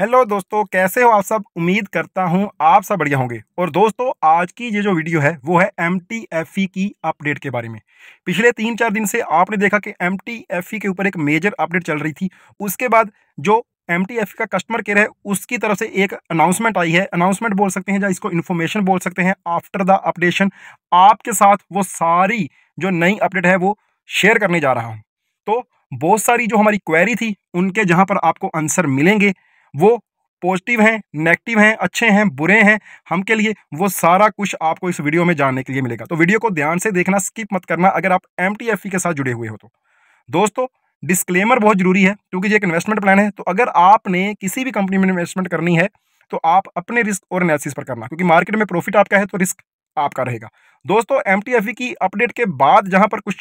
Hello दोस्तों कैसे हो आप सब उम्मीद करता हूं आप सब बढ़िया होंगे और दोस्तों आज की ये जो वीडियो है वो है एम e की अपडेट के बारे में पिछले तीन चार दिन से आपने देखा कि एम e के ऊपर एक मेजर अपडेट चल रही थी उसके बाद जो एम e का कस्टमर केयर है उसकी तरफ से एक अनाउंसमेंट आई है अनाउंसमेंट बोल सकते हैं या इसको इन्फॉर्मेशन बोल सकते हैं आफ्टर द अपडेशन आपके साथ वो सारी जो नई अपडेट है वो शेयर करने जा रहा हूँ तो बहुत सारी जो हमारी क्वेरी थी उनके जहाँ पर आपको आंसर मिलेंगे वो पॉजिटिव हैं नेगेटिव हैं अच्छे हैं बुरे हैं हम के लिए वो सारा कुछ आपको इस वीडियो में जानने के लिए मिलेगा तो वीडियो को ध्यान से देखना स्किप मत करना अगर आप एम e के साथ जुड़े हुए हो तो दोस्तों डिस्क्लेमर बहुत जरूरी है क्योंकि ये एक इन्वेस्टमेंट प्लान है तो अगर आपने किसी भी कंपनी में इन्वेस्टमेंट करनी है तो आप अपने रिस्क और एनालिसिस पर करना क्योंकि मार्केट में प्रॉफिट आपका है तो रिस्क आपका रहेगा दोस्तों एम e की अपडेट के बाद जहाँ पर कुछ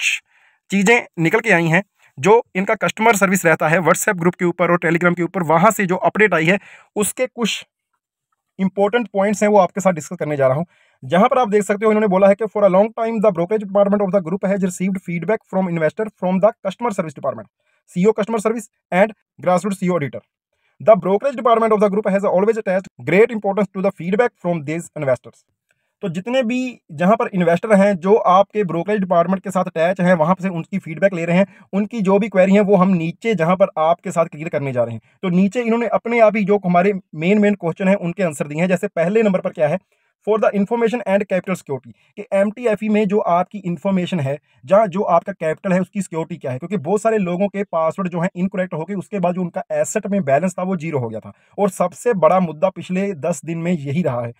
चीज़ें निकल के आई हैं जो इनका कस्टमर सर्विस रहता है व्हाट्सएप ग्रुप के ऊपर और टेलीग्राम के ऊपर वहाँ से जो अपडेट आई है उसके कुछ इंपॉर्टेंट पॉइंट्स हैं वो आपके साथ डिस्कस करने जा रहा हूँ जहां पर आप देख सकते हो इन्होंने बोला है कि for a long time the brokerage department of the group has received feedback from investor from the customer service department CO customer service and grassroot CO auditor the brokerage department of the group has always attach great importance to the feedback from this investors तो जितने भी जहाँ पर investor हैं जो आपके brokerage department के साथ अटैच हैं वहाँ से उनकी फीडबैक ले रहे हैं उनकी जो भी क्वेरी है वो हम नीचे जहाँ पर आपके साथ क्लियर करने जा रहे हैं तो नीचे इन्होंने अपने आप ही जो हमारे मेन मेन क्वेश्चन है उनके आंसर दिए हैं जैसे पहले नंबर पर क्या है for the information and capital security कि एम e में जो आपकी इन्फॉर्मेशन है जहाँ जो आपका कैपिटल है उसकी सिक्योरिटी क्या है क्योंकि बहुत सारे लोगों के पासवर्ड जो है इनकोरेक्ट हो गए उसके बाद जो उनका एसेट में बैलेंस था वो जीरो हो गया था और सबसे बड़ा मुद्दा पिछले दस दिन में यही रहा है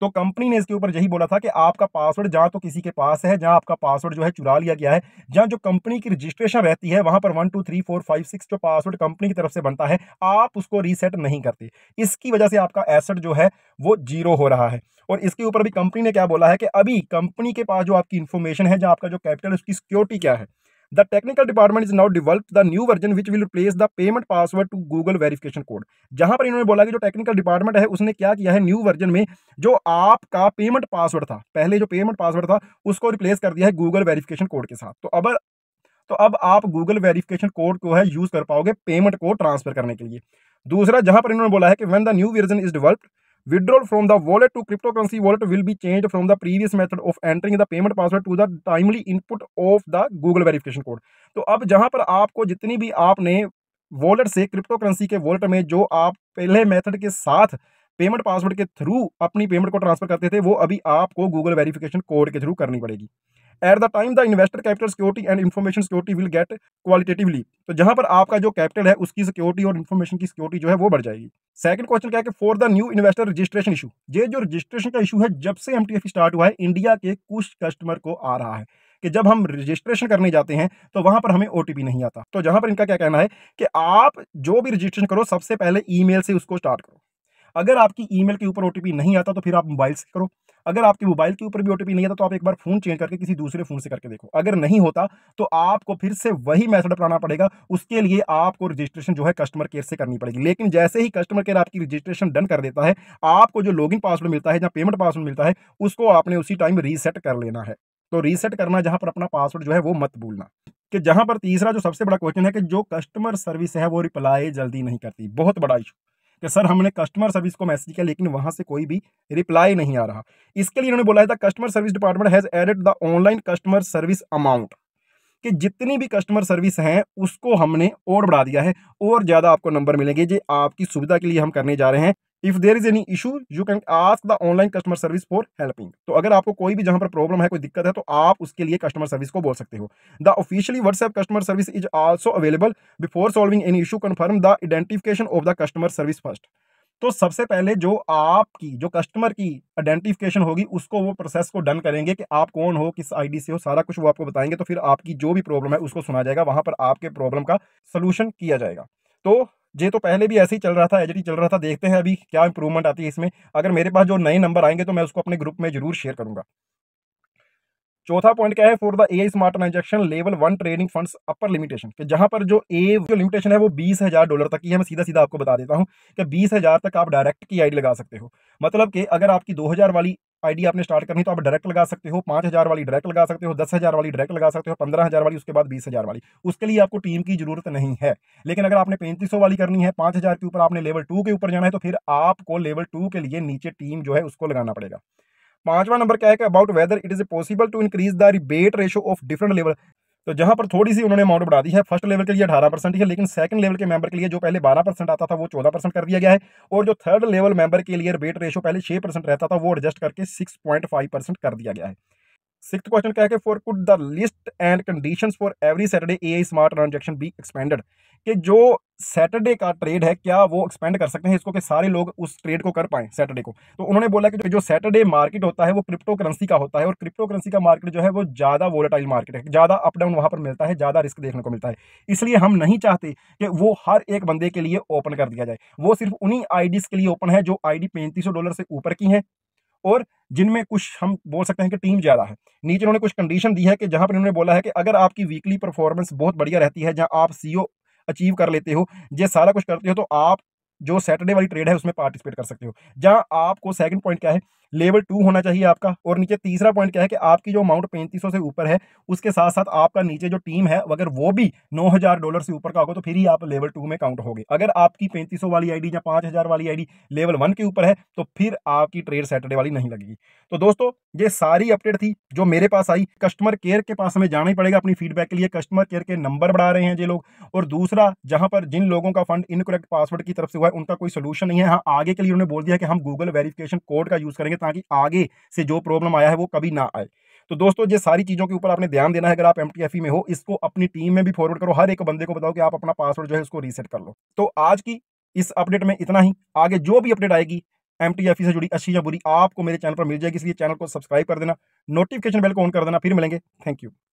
तो कंपनी ने इसके ऊपर यही बोला था कि आपका पासवर्ड जहाँ तो किसी के पास है जहाँ आपका पासवर्ड जो है चुरा लिया गया है जहाँ जो कंपनी की रजिस्ट्रेशन रहती है वहाँ पर one two three four five six जो पासवर्ड कंपनी की तरफ से बनता है आप उसको रीसेट नहीं करते इसकी वजह से आपका एसेट जो है वो जीरो हो रहा है और इसके ऊपर भी कंपनी ने क्या बोला है कि अभी कंपनी के पास जो आपकी इन्फॉर्मेशन है जहाँ आपका जो कैपिटल उसकी सिक्योरिटी क्या है The technical department is now developed the new version which will replace the payment password to Google verification code. जहां पर इन्होंने बोला कि जो टेक्निकल डिपार्टमेंट है उसने क्या किया है न्यू वर्जन में जो आपका पेमेंट पासवर्ड था पहले जो पेमेंट पासवर्ड था उसको रिप्लेस कर दिया है गूगल वेरिफिकेशन कोड के साथ तो अब तो अब आप गूगल वेरिफिकेशन कोड को है यूज कर पाओगे पेमेंट को ट्रांसफर करने के लिए दूसरा जहां पर इन्होंने बोला है कि when the new version is developed withdrawal from the wallet to cryptocurrency wallet will be changed from the previous method of entering the payment password to the timely input of the google verification code तो अब जहां पर आपको जितनी भी आपने wallet से crypto currency के वॉलेट में जो आप पहले मेथड के साथ पेमेंट पासवर्ड के थ्रू अपनी पेमेंट को ट्रांसफर करते थे वो अभी आपको गूगल वेरिफिकेशन कोड के थ्रू करनी पड़ेगी at the time the investor capital security and information security will get qualitatively तो जहां पर आपका जो कैपिटल है उसकी सिक्योरिटी और इन्फॉर्मेशन की सिक्योरिटी जो है वो बढ़ जाएगी सेकंड क्वेश्चन क्या है कि for the new investor registration issue ये जो रजिस्ट्रेशन का इशू है जब से एम स्टार्ट हुआ है इंडिया के कुछ कस्टमर को आ रहा है कि जब हम रजिस्ट्रेशन करने जाते हैं तो वहां पर हमें ओ नहीं आता तो जहां पर इनका क्या कहना है कि आप जो भी रजिस्ट्रेशन करो सबसे पहले ई से उसको स्टार्ट करो अगर आपकी ईमेल के ऊपर ओ नहीं आता तो फिर आप मोबाइल से करो अगर आपके मोबाइल के ऊपर भी ओटीपी नहीं आता तो आप एक बार फोन चेंज करके किसी दूसरे फोन से करके देखो अगर नहीं होता तो आपको फिर से वही मैसेज अपनाना पड़ेगा उसके लिए आपको रजिस्ट्रेशन जो है कस्टमर केयर से करनी पड़ेगी लेकिन जैसे ही कस्टमर केयर आपकी रजिस्ट्रेशन डन कर देता है आपको जो इन पासवर्ड मिलता है या पेमेंट पासवर्ड मिलता है उसको आपने उसी टाइम रीसेट कर लेना है तो रीसेट करना जहां पर अपना पासवर्ड जो है वो मत भूलना कि जहां पर तीसरा जो सबसे बड़ा क्वेश्चन है कि जो कस्टमर सर्विस है वो रिप्लाई जल्दी नहीं करती बहुत बड़ा इशू कि सर हमने कस्टमर सर्विस को मैसेज किया लेकिन वहाँ से कोई भी रिप्लाई नहीं आ रहा इसके लिए इन्होंने बोला था customer service department has added the online customer service amount कि जितनी भी कस्टमर सर्विस है उसको हमने और बढ़ा दिया है और ज़्यादा आपको नंबर मिलेंगे जो आपकी सुविधा के लिए हम करने जा रहे हैं if there is any issue you can ask the online customer service for helping तो अगर आपको कोई भी जहां पर प्रॉब्लम है कोई दिक्कत है तो आप उसके लिए कस्टमर सर्विस को बोल सकते हो the officially WhatsApp customer service is also available before solving any issue confirm the identification of the customer service first तो सबसे पहले जो आपकी जो कस्टमर की आइडेंटिफिकेशन होगी उसको वो प्रोसेस को डन करेंगे कि आप कौन हो किस आईडी से हो सारा कुछ वो आपको बताएंगे तो फिर आपकी जो भी प्रॉब्लम है उसको सुना जाएगा वहां पर आपके प्रॉब्लम का सोल्यूशन किया जाएगा तो ये तो पहले भी ऐसे ही चल रहा था एजडी चल रहा था देखते हैं अभी क्या इंप्रूवमेंट आती है इसमें अगर मेरे पास जो नए नंबर आएंगे तो मैं उसको अपने ग्रुप में जरूर शेयर करूंगा चौथा पॉइंट क्या है for the a smart transaction level one trading funds upper limitation कि जहां पर जो ए जो लिमिटेशन है वो बीस हजार डॉलर तक की है मैं सीधा सीधा आपको बता देता हूँ कि बीस हजार तक आप डायरेक्ट की आईडी लगा सकते हो मतलब कि अगर आपकी दो हजार वाली आईडी आपने स्टार्ट करनी तो आप डायरेक्ट लगा सकते हो पाँच हज़ार वाली डायरेक्ट लगा सकते हो दस हज़ार वाली डायरेक्ट लगा सकते हो पंद्रह हज़ार वाली उसके बाद बीस हज़ार वाली उसके लिए आपको टीम की जरूरत नहीं है लेकिन अगर आपने पैंतीस वाली करनी है पाँच हज़ार के ऊपर आपने लेवल टू के ऊपर जाना है तो फिर आपको लेवल टू के लिए नीचे टीम जो है उसको लगाना पड़ेगा पांचवा नंबर क्या है about whether it is possible to increase the rebate ratio of different level तो जहां पर थोड़ी सी उन्होंने अमाउंट बढ़ा दी है फर्स्ट लेवल के लिए अठारह परसेंट है लेकिन सेकंड लेवल के मेंबर के लिए जो पहले बारह परसेंट आता था वो चौदह परसेंट कर दिया गया है और जो थर्ड लेवल मेंबर के लिए रिबेट रेशो पहले छह परसेंट रहता था वो एडजस्ट करके सिक्स पॉइंट फाइव परसेंट कर दिया गया है सिक्स क्वेश्चन क्या है कि for could the list and conditions for every Saturday a smart transaction be expanded कि जो सैटरडे का ट्रेड है क्या वो एक्सपेंड कर सकते हैं इसको कि सारे लोग उस ट्रेड को कर पाए सैटरडे को तो उन्होंने बोला कि जो सैटरडे मार्केट होता है वो क्रिप्टो करेंसी का होता है और क्रिप्टो करेंसी का मार्केट जो है वो ज़्यादा वोलेटाइल मार्केट है ज़्यादा अप डाउन वहाँ पर मिलता है ज़्यादा रिस्क देखने को मिलता है इसलिए हम नहीं चाहते कि वो हर एक बंदे के लिए ओपन कर दिया जाए वो सिर्फ उन्हीं आई के लिए ओपन है जो आई डी डॉलर से ऊपर की हैं और जिनमें कुछ हम बोल सकते हैं कि टीम ज़्यादा है नीचे उन्होंने कुछ कंडीशन दी है कि जहाँ पर इन्होंने बोला है कि अगर आपकी वीकली परफॉर्मेंस बहुत बढ़िया रहती है जहाँ आप सी अचीव कर लेते हो ये सारा कुछ करते हो तो आप जो सैटरडे वाली ट्रेड है उसमें पार्टिसिपेट कर सकते हो जहाँ आपको सेकंड पॉइंट क्या है लेवल टू होना चाहिए आपका और नीचे तीसरा पॉइंट क्या है कि आपकी जो अमाउंट पैंतीस से ऊपर है उसके साथ साथ आपका नीचे जो टीम है अगर वो भी नौ हजार डॉलर से ऊपर का होगा तो फिर ही आप लेवल टू में काउंट होगे अगर आपकी पैंतीस वाली आईडी या पाँच हजार वाली आई लेवल वन के ऊपर है तो फिर आपकी ट्रेड सैटरडे वाली नहीं लगेगी तो दोस्तों ये सारी अपडेट थी जो मेरे पास आई कस्टमर केयर के पास हमें जाना ही पड़ेगा अपनी फीडबैक के लिए कस्टमर केयर के नंबर बढ़ा रहे हैं ये लोग और दूसरा जहां पर जिन लोगों का फंड इनकोरेक्ट पासवर्ड की तरफ से हुआ उनका कोई सोल्यूशन नहीं है हाँ आगे के लिए उन्होंने बोल दिया कि हम गूगल वेरिफिकेशन कोड का यूज़ करेंगे ताकि आगे से जो प्रॉब्लम आया है वो कभी ना आए तो दोस्तों ये सारी चीज़ों के ऊपर आपने ध्यान देना है अगर आप एम e में हो इसको अपनी टीम में भी फॉरवर्ड करो हर एक बंदे को बताओ कि आप अपना पासवर्ड जो है उसको रीसेट कर लो तो आज की इस अपडेट में इतना ही आगे जो भी अपडेट आएगी एम e से जुड़ी अच्छी या बुरी आपको मेरे चैनल पर मिल जाएगी इसलिए चैनल को सब्सक्राइब कर देना नोटिफिकेशन बेल को ऑन कर देना फिर मिलेंगे थैंक यू